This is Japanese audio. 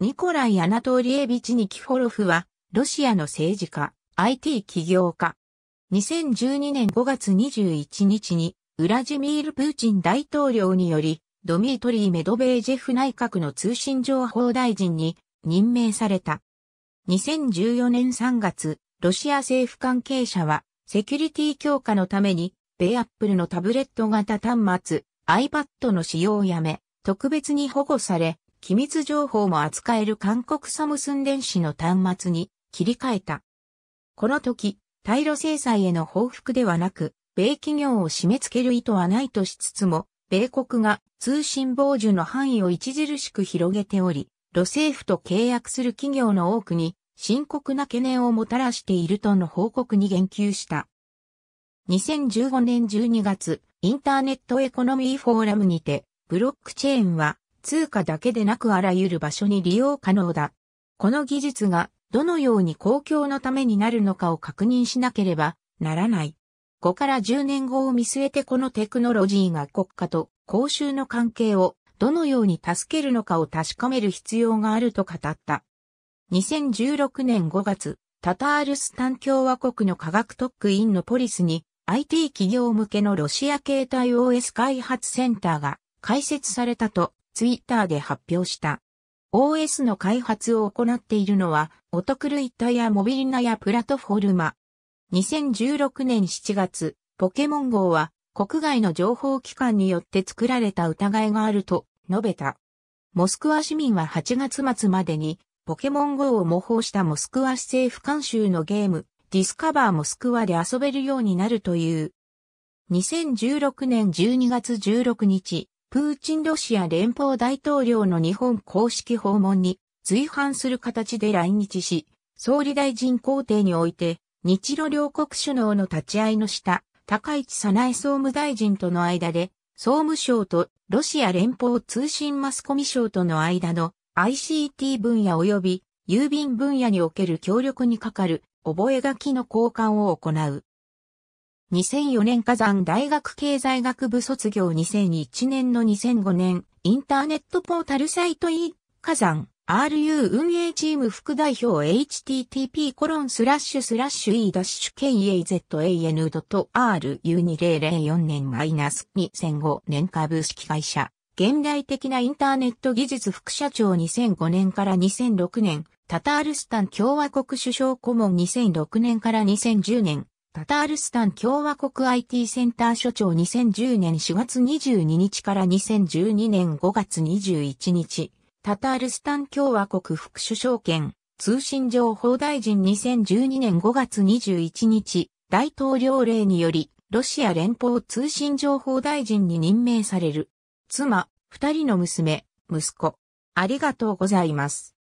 ニコライ・アナトーリエビチ・ニキフォロフは、ロシアの政治家、IT 起業家。2012年5月21日に、ウラジミール・プーチン大統領により、ドミートリー・メドベージェフ内閣の通信情報大臣に任命された。2014年3月、ロシア政府関係者は、セキュリティ強化のために、ベアップルのタブレット型端末、iPad の使用をやめ、特別に保護され、機密情報も扱える韓国サムスン電子の端末に切り替えた。この時、対ロ制裁への報復ではなく、米企業を締め付ける意図はないとしつつも、米国が通信傍受の範囲を著しく広げており、路政府と契約する企業の多くに深刻な懸念をもたらしているとの報告に言及した。2015年12月、インターネットエコノミーフォーラムにて、ブロックチェーンは通貨だけでなくあらゆる場所に利用可能だ。この技術がどのように公共のためになるのかを確認しなければならない。5から10年後を見据えてこのテクノロジーが国家と公衆の関係をどのように助けるのかを確かめる必要があると語った。2016年5月、タタールスタン共和国の科学特区インのポリスに IT 企業向けのロシア携帯 OS 開発センターが開設されたとツイッターで発表した。OS の開発を行っているのは、オトクルイッタやモビリナやプラトフォルマ。2016年7月、ポケモン GO は国外の情報機関によって作られた疑いがあると述べた。モスクワ市民は8月末までにポケモン GO を模倣したモスクワ市政府監修のゲーム、ディスカバーモスクワで遊べるようになるという。2016年12月16日、プーチンロシア連邦大統領の日本公式訪問に随伴する形で来日し、総理大臣公邸において、日露両国首脳の立ち会いの下、高市早苗総務大臣との間で、総務省とロシア連邦通信マスコミ省との間の ICT 分野及び郵便分野における協力にかかる覚書の交換を行う。2004年火山大学経済学部卒業2001年の2005年、インターネットポータルサイト E、火山、RU 運営チーム副代表 http コロンスラッシュスラッシュ e ダッシュ kazan.ru2004 年マイナス2005年株式会社。現代的なインターネット技術副社長2005年から2006年、タタールスタン共和国首相顧問2006年から2010年、タタールスタン共和国 IT センター所長2010年4月22日から2012年5月21日、タタールスタン共和国副首相兼通信情報大臣2012年5月21日、大統領令により、ロシア連邦通信情報大臣に任命される。妻、二人の娘、息子。ありがとうございます。